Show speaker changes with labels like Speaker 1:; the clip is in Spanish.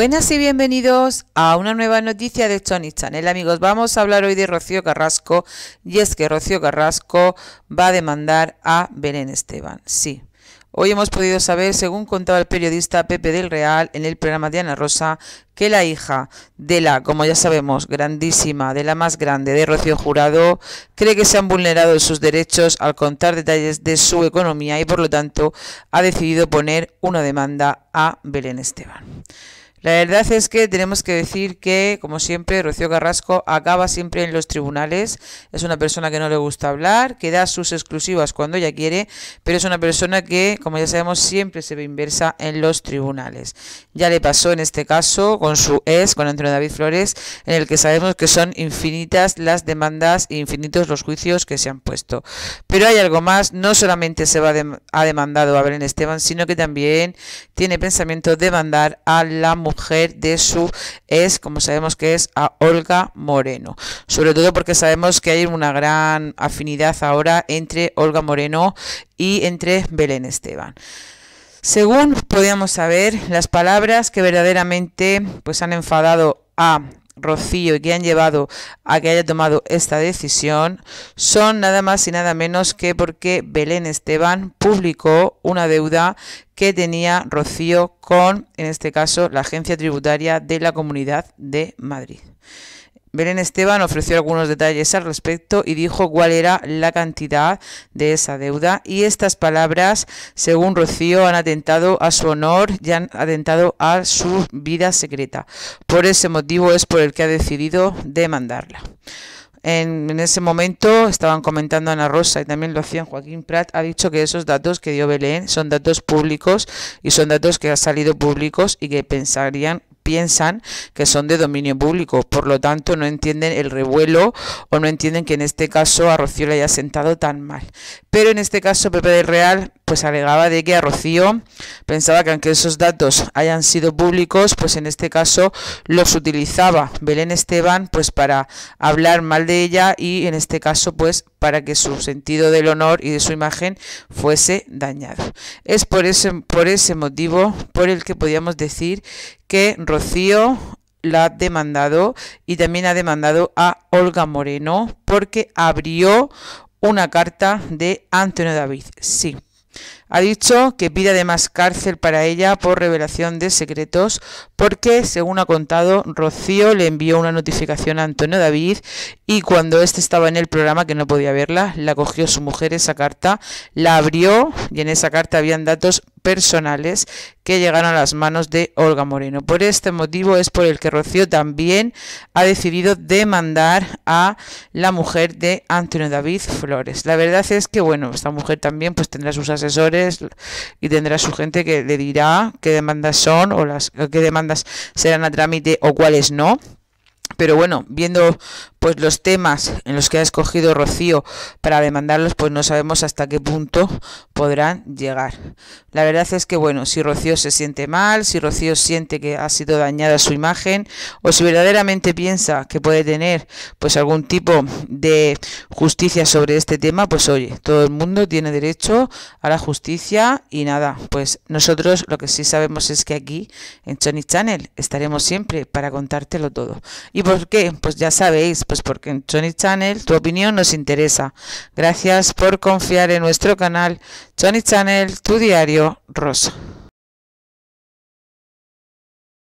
Speaker 1: Buenas y bienvenidos a una nueva noticia de Tony Channel. Amigos, vamos a hablar hoy de Rocío Carrasco y es que Rocío Carrasco va a demandar a Belén Esteban. Sí. Hoy hemos podido saber, según contaba el periodista Pepe del Real en el programa de Ana Rosa, que la hija de la, como ya sabemos, grandísima, de la más grande, de Rocío Jurado, cree que se han vulnerado sus derechos al contar detalles de su economía y por lo tanto ha decidido poner una demanda a Belén Esteban. La verdad es que tenemos que decir que, como siempre, Rocío Carrasco acaba siempre en los tribunales. Es una persona que no le gusta hablar, que da sus exclusivas cuando ella quiere, pero es una persona que, como ya sabemos, siempre se ve inversa en los tribunales. Ya le pasó en este caso con su ex, con Antonio David Flores, en el que sabemos que son infinitas las demandas e infinitos los juicios que se han puesto. Pero hay algo más, no solamente se ha demandado a Belén Esteban, sino que también tiene pensamiento de demandar a la mujer de su es, como sabemos que es, a Olga Moreno. Sobre todo porque sabemos que hay una gran afinidad ahora entre Olga Moreno y entre Belén Esteban. Según podíamos saber, las palabras que verdaderamente pues han enfadado a Rocío y que han llevado a que haya tomado esta decisión son nada más y nada menos que porque Belén Esteban publicó una deuda que tenía Rocío con, en este caso, la agencia tributaria de la Comunidad de Madrid. Belén Esteban ofreció algunos detalles al respecto y dijo cuál era la cantidad de esa deuda y estas palabras, según Rocío, han atentado a su honor y han atentado a su vida secreta. Por ese motivo es por el que ha decidido demandarla. En, ese momento estaban comentando Ana Rosa y también lo hacían Joaquín Prat, ha dicho que esos datos que dio Belén son datos públicos y son datos que han salido públicos y que pensarían piensan que son de dominio público, por lo tanto no entienden el revuelo o no entienden que en este caso a Rocío le haya sentado tan mal. Pero en este caso Pepe del Real pues alegaba de que a Rocío pensaba que aunque esos datos hayan sido públicos, pues en este caso los utilizaba Belén Esteban pues para hablar mal de ella y en este caso pues para que su sentido del honor y de su imagen fuese dañado. Es por ese, por ese motivo por el que podíamos decir que Rocío la ha demandado y también ha demandado a Olga Moreno porque abrió una carta de Antonio David. Sí, ha dicho que pide además cárcel para ella por revelación de secretos porque, según ha contado, Rocío le envió una notificación a Antonio David y cuando este estaba en el programa que no podía verla, la cogió su mujer esa carta, la abrió y en esa carta habían datos personales que llegaron a las manos de Olga Moreno. Por este motivo es por el que Rocío también ha decidido demandar a la mujer de Antonio David Flores. La verdad es que bueno, esta mujer también pues tendrá sus asesores y tendrá su gente que le dirá qué demandas son o las qué demandas serán a trámite o cuáles no. Pero bueno, viendo pues los temas en los que ha escogido Rocío para demandarlos, pues no sabemos hasta qué punto podrán llegar. La verdad es que, bueno, si Rocío se siente mal, si Rocío siente que ha sido dañada su imagen, o si verdaderamente piensa que puede tener, pues algún tipo de justicia sobre este tema, pues oye, todo el mundo tiene derecho a la justicia y nada, pues nosotros lo que sí sabemos es que aquí en Sony Channel estaremos siempre para contártelo todo. ¿Y por qué? Pues ya sabéis, pues porque en Johnny Channel tu opinión nos interesa. Gracias por confiar en nuestro canal Johnny Channel, tu diario rosa.